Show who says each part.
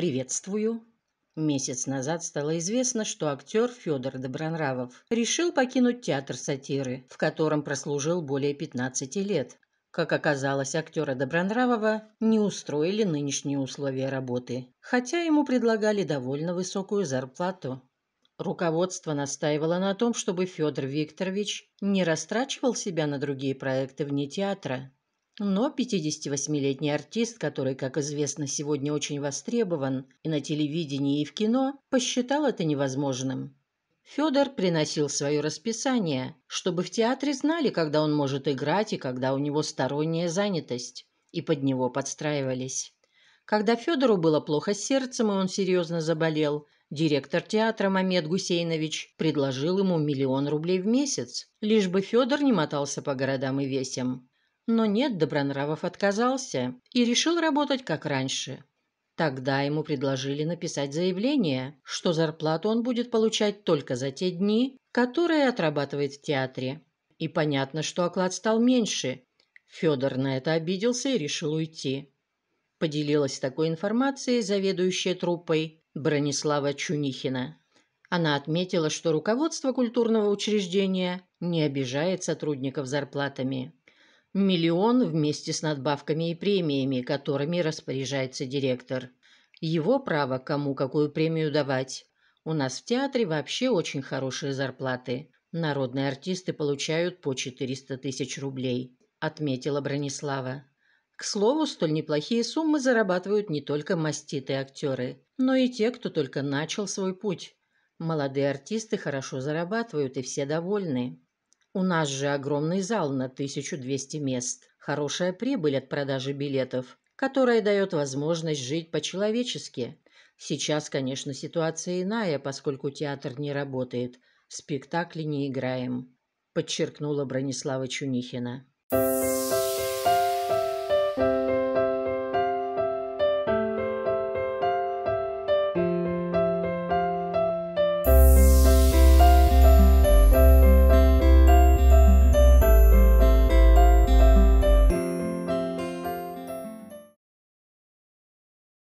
Speaker 1: «Приветствую». Месяц назад стало известно, что актер Федор Добронравов решил покинуть театр сатиры, в котором прослужил более 15 лет. Как оказалось, актера Добронравова не устроили нынешние условия работы, хотя ему предлагали довольно высокую зарплату. Руководство настаивало на том, чтобы Федор Викторович не растрачивал себя на другие проекты вне театра, но 58-летний артист, который, как известно, сегодня очень востребован и на телевидении, и в кино, посчитал это невозможным. Федор приносил свое расписание, чтобы в театре знали, когда он может играть и когда у него сторонняя занятость, и под него подстраивались. Когда Федору было плохо сердцем и он серьезно заболел, директор театра Мамед Гусейнович предложил ему миллион рублей в месяц, лишь бы Федор не мотался по городам и весям. Но нет, Добронравов отказался и решил работать как раньше. Тогда ему предложили написать заявление, что зарплату он будет получать только за те дни, которые отрабатывает в театре. И понятно, что оклад стал меньше. Федор на это обиделся и решил уйти. Поделилась такой информацией заведующая труппой Бронислава Чунихина. Она отметила, что руководство культурного учреждения не обижает сотрудников зарплатами. Миллион вместе с надбавками и премиями, которыми распоряжается директор. Его право, кому какую премию давать. У нас в театре вообще очень хорошие зарплаты. Народные артисты получают по 400 тысяч рублей», – отметила Бронислава. К слову, столь неплохие суммы зарабатывают не только маститые актеры, но и те, кто только начал свой путь. Молодые артисты хорошо зарабатывают, и все довольны. У нас же огромный зал на 1200 мест, хорошая прибыль от продажи билетов, которая дает возможность жить по-человечески. Сейчас, конечно, ситуация иная, поскольку театр не работает, спектакли не играем», – подчеркнула Бронислава Чунихина.